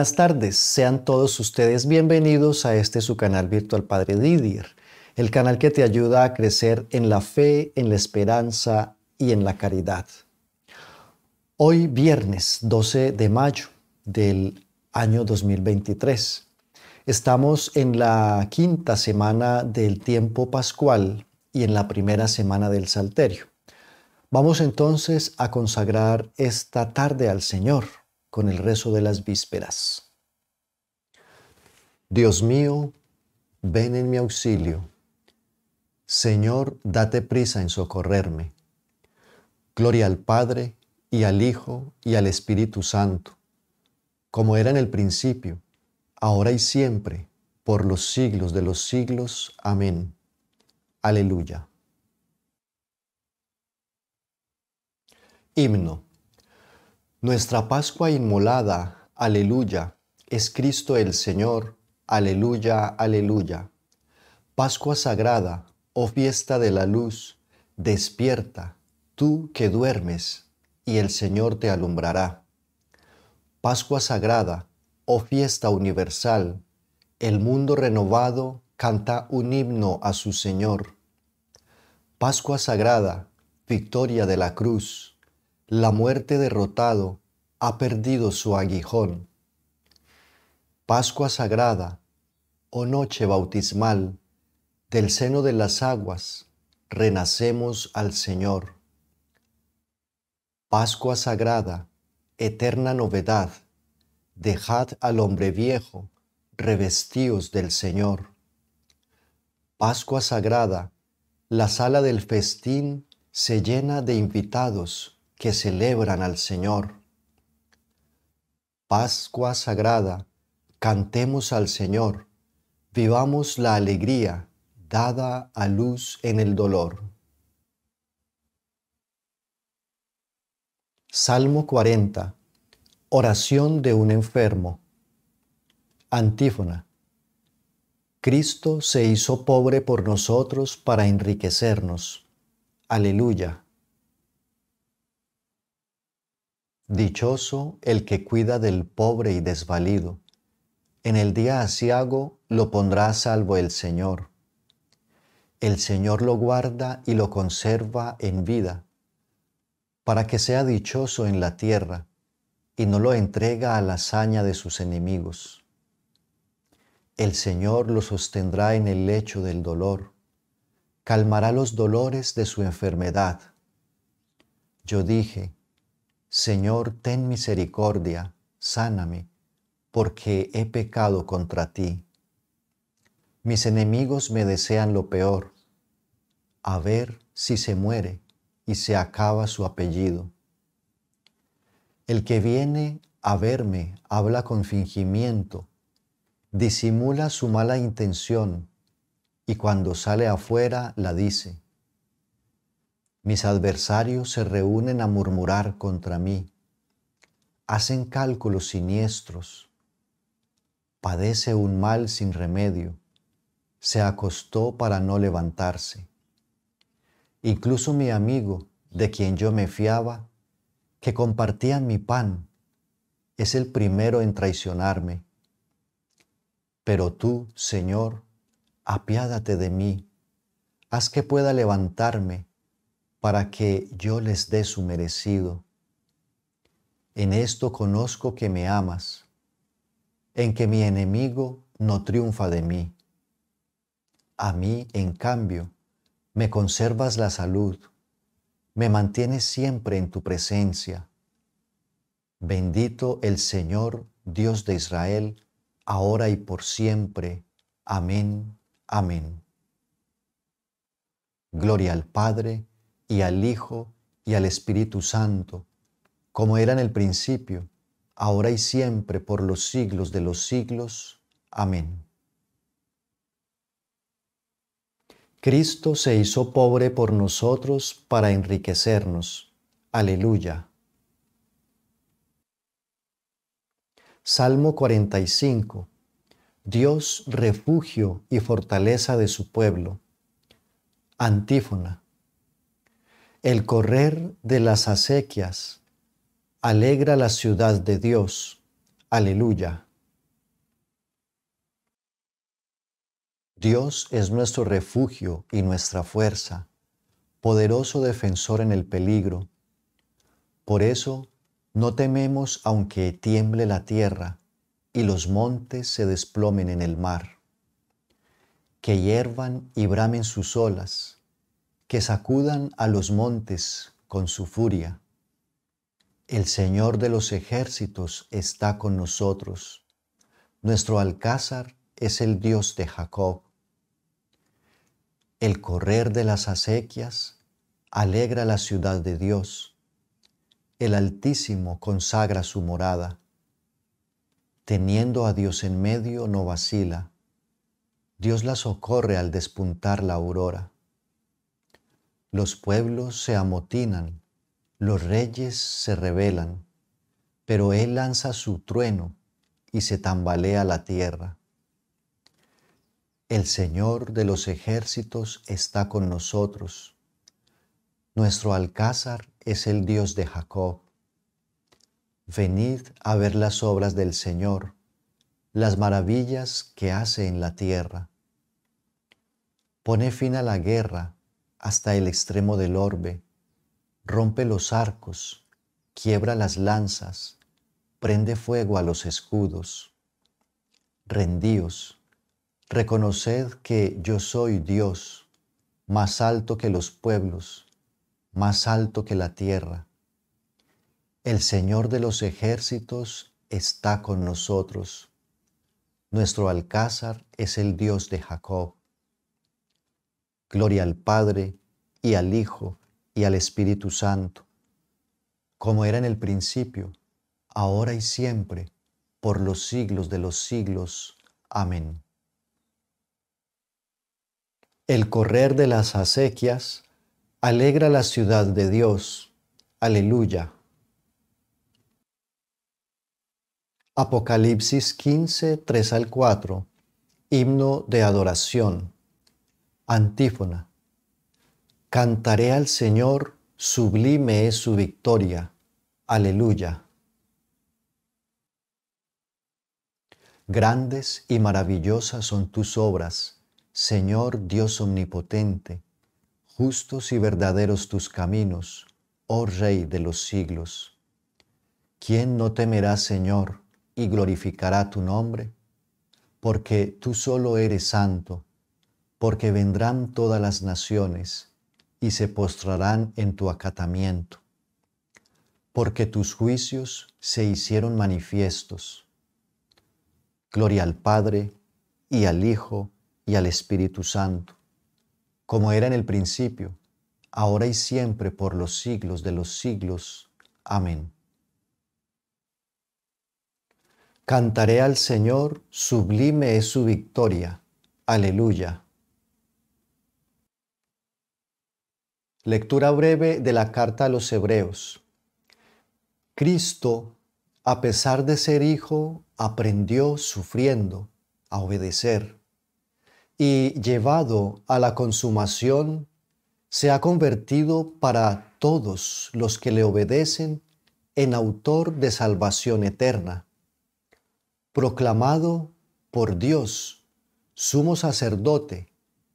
buenas tardes. Sean todos ustedes bienvenidos a este su canal virtual Padre Didier, el canal que te ayuda a crecer en la fe, en la esperanza y en la caridad. Hoy viernes 12 de mayo del año 2023. Estamos en la quinta semana del tiempo pascual y en la primera semana del Salterio. Vamos entonces a consagrar esta tarde al Señor con el rezo de las vísperas. Dios mío, ven en mi auxilio. Señor, date prisa en socorrerme. Gloria al Padre, y al Hijo, y al Espíritu Santo, como era en el principio, ahora y siempre, por los siglos de los siglos. Amén. Aleluya. Himno. Nuestra Pascua inmolada, aleluya, es Cristo el Señor, aleluya, aleluya. Pascua sagrada, oh fiesta de la luz, despierta, tú que duermes, y el Señor te alumbrará. Pascua sagrada, oh fiesta universal, el mundo renovado canta un himno a su Señor. Pascua sagrada, victoria de la cruz la muerte derrotado ha perdido su aguijón. Pascua sagrada, oh noche bautismal, del seno de las aguas, renacemos al Señor. Pascua sagrada, eterna novedad, dejad al hombre viejo, revestíos del Señor. Pascua sagrada, la sala del festín se llena de invitados que celebran al Señor. Pascua Sagrada, cantemos al Señor, vivamos la alegría dada a luz en el dolor. Salmo 40. Oración de un enfermo. Antífona. Cristo se hizo pobre por nosotros para enriquecernos. Aleluya. Dichoso el que cuida del pobre y desvalido. En el día asiago lo pondrá a salvo el Señor. El Señor lo guarda y lo conserva en vida, para que sea dichoso en la tierra y no lo entrega a la hazaña de sus enemigos. El Señor lo sostendrá en el lecho del dolor, calmará los dolores de su enfermedad. Yo dije, Señor, ten misericordia, sáname, porque he pecado contra ti. Mis enemigos me desean lo peor, a ver si se muere y se acaba su apellido. El que viene a verme habla con fingimiento, disimula su mala intención y cuando sale afuera la dice. Mis adversarios se reúnen a murmurar contra mí, hacen cálculos siniestros, padece un mal sin remedio, se acostó para no levantarse. Incluso mi amigo, de quien yo me fiaba, que compartía mi pan, es el primero en traicionarme. Pero tú, Señor, apiádate de mí, haz que pueda levantarme para que yo les dé su merecido. En esto conozco que me amas, en que mi enemigo no triunfa de mí. A mí, en cambio, me conservas la salud, me mantienes siempre en tu presencia. Bendito el Señor, Dios de Israel, ahora y por siempre. Amén, amén. Gloria al Padre, y al Hijo y al Espíritu Santo, como era en el principio, ahora y siempre, por los siglos de los siglos. Amén. Cristo se hizo pobre por nosotros para enriquecernos. Aleluya. Salmo 45. Dios refugio y fortaleza de su pueblo. Antífona. El correr de las acequias alegra la ciudad de Dios. Aleluya. Dios es nuestro refugio y nuestra fuerza, poderoso defensor en el peligro. Por eso no tememos aunque tiemble la tierra y los montes se desplomen en el mar, que hiervan y bramen sus olas que sacudan a los montes con su furia. El Señor de los ejércitos está con nosotros. Nuestro alcázar es el Dios de Jacob. El correr de las acequias alegra la ciudad de Dios. El Altísimo consagra su morada. Teniendo a Dios en medio, no vacila. Dios la socorre al despuntar la aurora. Los pueblos se amotinan, los reyes se rebelan, pero Él lanza su trueno y se tambalea la tierra. El Señor de los ejércitos está con nosotros. Nuestro alcázar es el Dios de Jacob. Venid a ver las obras del Señor, las maravillas que hace en la tierra. Pone fin a la guerra hasta el extremo del orbe, rompe los arcos, quiebra las lanzas, prende fuego a los escudos. Rendíos, reconoced que yo soy Dios, más alto que los pueblos, más alto que la tierra. El Señor de los ejércitos está con nosotros. Nuestro alcázar es el Dios de Jacob. Gloria al Padre y al Hijo y al Espíritu Santo, como era en el principio, ahora y siempre, por los siglos de los siglos. Amén. El correr de las acequias alegra la ciudad de Dios. Aleluya. Apocalipsis 15, 3 al 4. Himno de adoración. Antífona. Cantaré al Señor, sublime es su victoria. Aleluya. Grandes y maravillosas son tus obras, Señor Dios omnipotente. Justos y verdaderos tus caminos, oh Rey de los siglos. ¿Quién no temerá, Señor, y glorificará tu nombre? Porque tú solo eres santo porque vendrán todas las naciones y se postrarán en tu acatamiento, porque tus juicios se hicieron manifiestos. Gloria al Padre y al Hijo y al Espíritu Santo, como era en el principio, ahora y siempre, por los siglos de los siglos. Amén. Cantaré al Señor, sublime es su victoria. Aleluya. Lectura breve de la carta a los Hebreos. Cristo, a pesar de ser hijo, aprendió sufriendo a obedecer y llevado a la consumación, se ha convertido para todos los que le obedecen en autor de salvación eterna, proclamado por Dios, sumo sacerdote,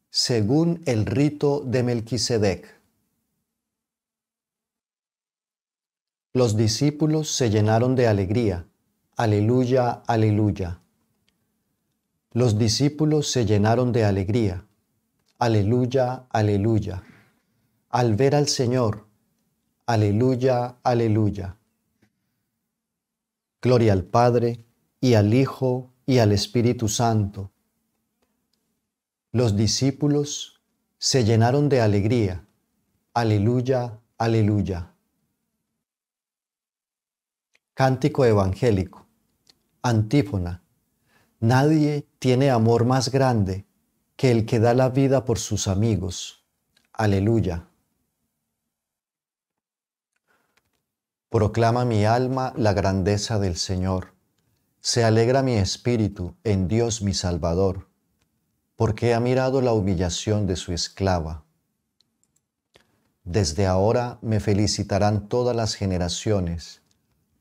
según el rito de Melquisedec. Los discípulos se llenaron de alegría. Aleluya, aleluya. Los discípulos se llenaron de alegría. Aleluya, aleluya. Al ver al Señor. Aleluya, aleluya. Gloria al Padre y al Hijo y al Espíritu Santo. Los discípulos se llenaron de alegría. Aleluya, aleluya. Cántico evangélico. Antífona. Nadie tiene amor más grande que el que da la vida por sus amigos. Aleluya. Proclama mi alma la grandeza del Señor. Se alegra mi espíritu en Dios mi Salvador, porque ha mirado la humillación de su esclava. Desde ahora me felicitarán todas las generaciones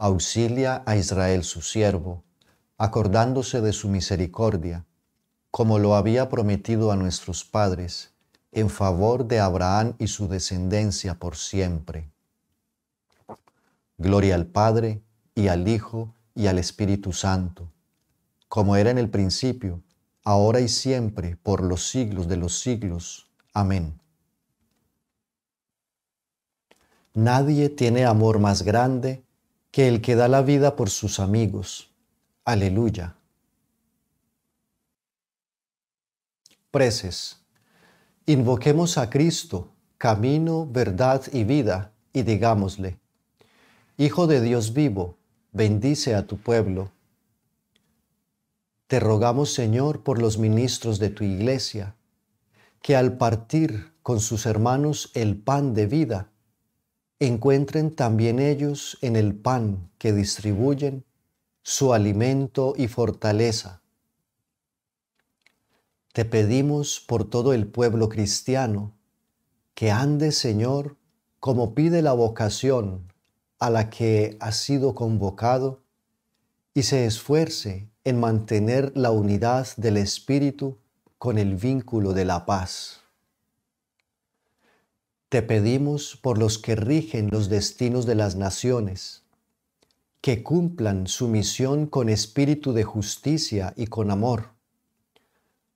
auxilia a Israel su siervo, acordándose de su misericordia, como lo había prometido a nuestros padres, en favor de Abraham y su descendencia por siempre. Gloria al Padre, y al Hijo, y al Espíritu Santo, como era en el principio, ahora y siempre, por los siglos de los siglos. Amén. Nadie tiene amor más grande que el que da la vida por sus amigos. Aleluya. Preces. Invoquemos a Cristo, camino, verdad y vida, y digámosle, Hijo de Dios vivo, bendice a tu pueblo. Te rogamos, Señor, por los ministros de tu iglesia, que al partir con sus hermanos el pan de vida, encuentren también ellos en el pan que distribuyen su alimento y fortaleza. Te pedimos por todo el pueblo cristiano que ande, Señor, como pide la vocación a la que ha sido convocado y se esfuerce en mantener la unidad del Espíritu con el vínculo de la paz. Te pedimos por los que rigen los destinos de las naciones, que cumplan su misión con espíritu de justicia y con amor,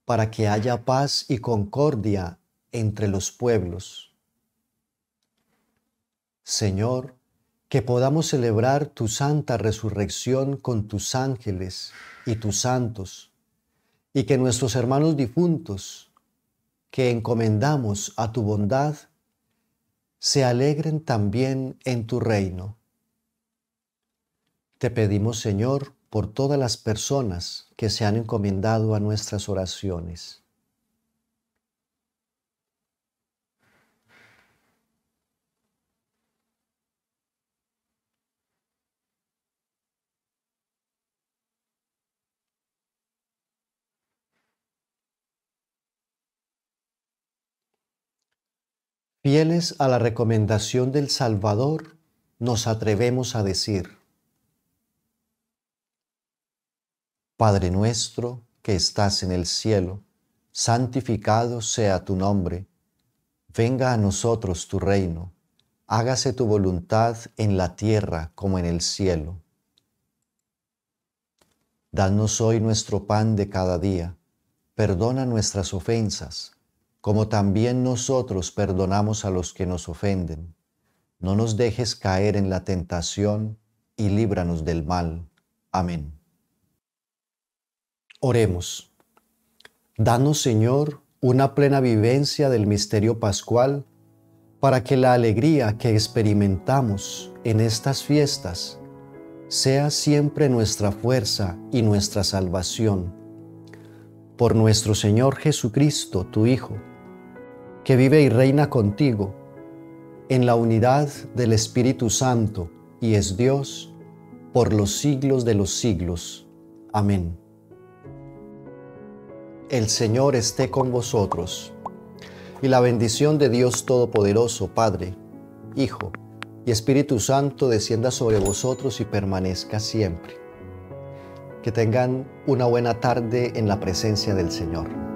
para que haya paz y concordia entre los pueblos. Señor, que podamos celebrar tu santa resurrección con tus ángeles y tus santos, y que nuestros hermanos difuntos, que encomendamos a tu bondad, se alegren también en tu reino. Te pedimos, Señor, por todas las personas que se han encomendado a nuestras oraciones Fieles a la recomendación del Salvador, nos atrevemos a decir, Padre nuestro que estás en el cielo, santificado sea tu nombre, venga a nosotros tu reino, hágase tu voluntad en la tierra como en el cielo. Danos hoy nuestro pan de cada día, perdona nuestras ofensas como también nosotros perdonamos a los que nos ofenden. No nos dejes caer en la tentación y líbranos del mal. Amén. Oremos. Danos, Señor, una plena vivencia del misterio pascual, para que la alegría que experimentamos en estas fiestas sea siempre nuestra fuerza y nuestra salvación. Por nuestro Señor Jesucristo, tu Hijo, que vive y reina contigo en la unidad del Espíritu Santo y es Dios por los siglos de los siglos. Amén. El Señor esté con vosotros y la bendición de Dios Todopoderoso, Padre, Hijo y Espíritu Santo descienda sobre vosotros y permanezca siempre. Que tengan una buena tarde en la presencia del Señor.